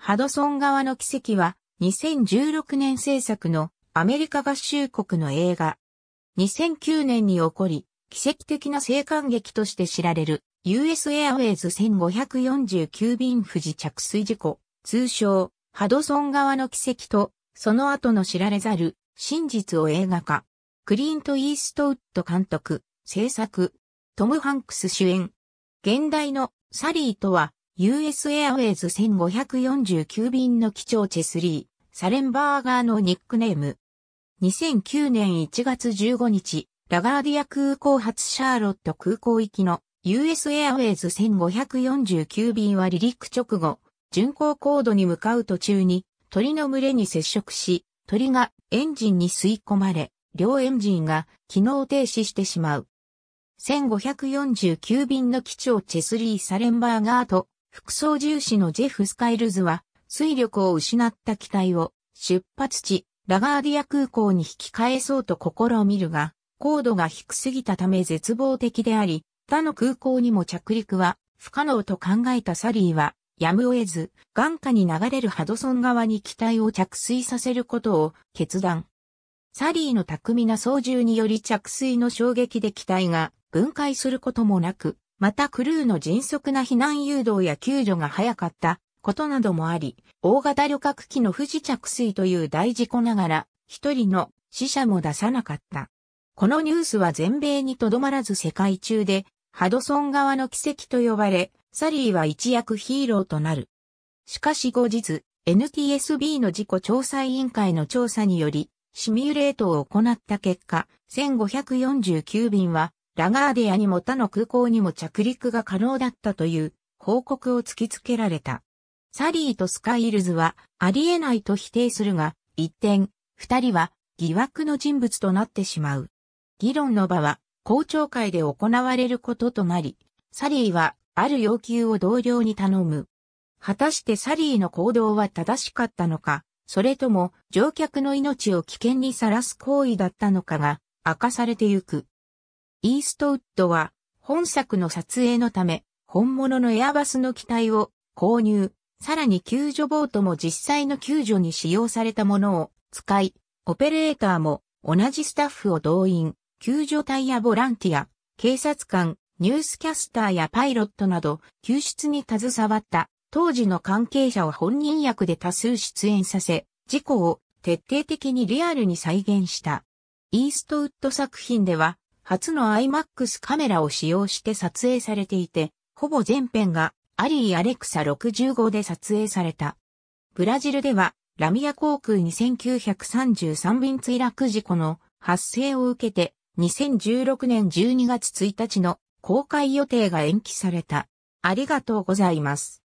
ハドソン側の奇跡は2016年制作のアメリカ合衆国の映画。2009年に起こり、奇跡的な生還劇として知られる US エアウェイズ1549便富士着水事故、通称ハドソン側の奇跡とその後の知られざる真実を映画化。クリント・イーストウッド監督、制作、トム・ハンクス主演。現代のサリーとは US エアウェイズ1549便の機長チェスリー、サレンバーガーのニックネーム。2009年1月15日、ラガーディア空港発シャーロット空港行きの US エアウェイズ1549便は離陸直後、巡航高度に向かう途中に鳥の群れに接触し、鳥がエンジンに吸い込まれ、両エンジンが機能停止してしまう。1549便の機長チェスリー・サレンバーガーと副操縦士のジェフ・スカイルズは、水力を失った機体を出発地、ラガーディア空港に引き返そうと試みるが、高度が低すぎたため絶望的であり、他の空港にも着陸は不可能と考えたサリーは、やむを得ず、眼下に流れるハドソン側に機体を着水させることを決断。サリーの巧みな操縦により着水の衝撃で機体が分解することもなく、またクルーの迅速な避難誘導や救助が早かったことなどもあり、大型旅客機の不時着水という大事故ながら、一人の死者も出さなかった。このニュースは全米にとどまらず世界中で、ハドソン側の奇跡と呼ばれ、サリーは一躍ヒーローとなる。しかし後日、NTSB の事故調査委員会の調査により、シミュレートを行った結果、1549便はラガーディアにも他の空港にも着陸が可能だったという報告を突きつけられた。サリーとスカイルズはありえないと否定するが、一転、二人は疑惑の人物となってしまう。議論の場は公聴会で行われることとなり、サリーはある要求を同僚に頼む。果たしてサリーの行動は正しかったのか、それとも乗客の命を危険にさらす行為だったのかが明かされてゆく。イーストウッドは、本作の撮影のため、本物のエアバスの機体を購入、さらに救助ボートも実際の救助に使用されたものを使い、オペレーターも同じスタッフを動員、救助隊やボランティア、警察官、ニュースキャスターやパイロットなど、救出に携わった当時の関係者を本人役で多数出演させ、事故を徹底的にリアルに再現した。イーストウッド作品では、初の IMAX カメラを使用して撮影されていて、ほぼ全編がアリー・アレクサ65で撮影された。ブラジルでは、ラミア航空2933便墜落事故の発生を受けて、2016年12月1日の公開予定が延期された。ありがとうございます。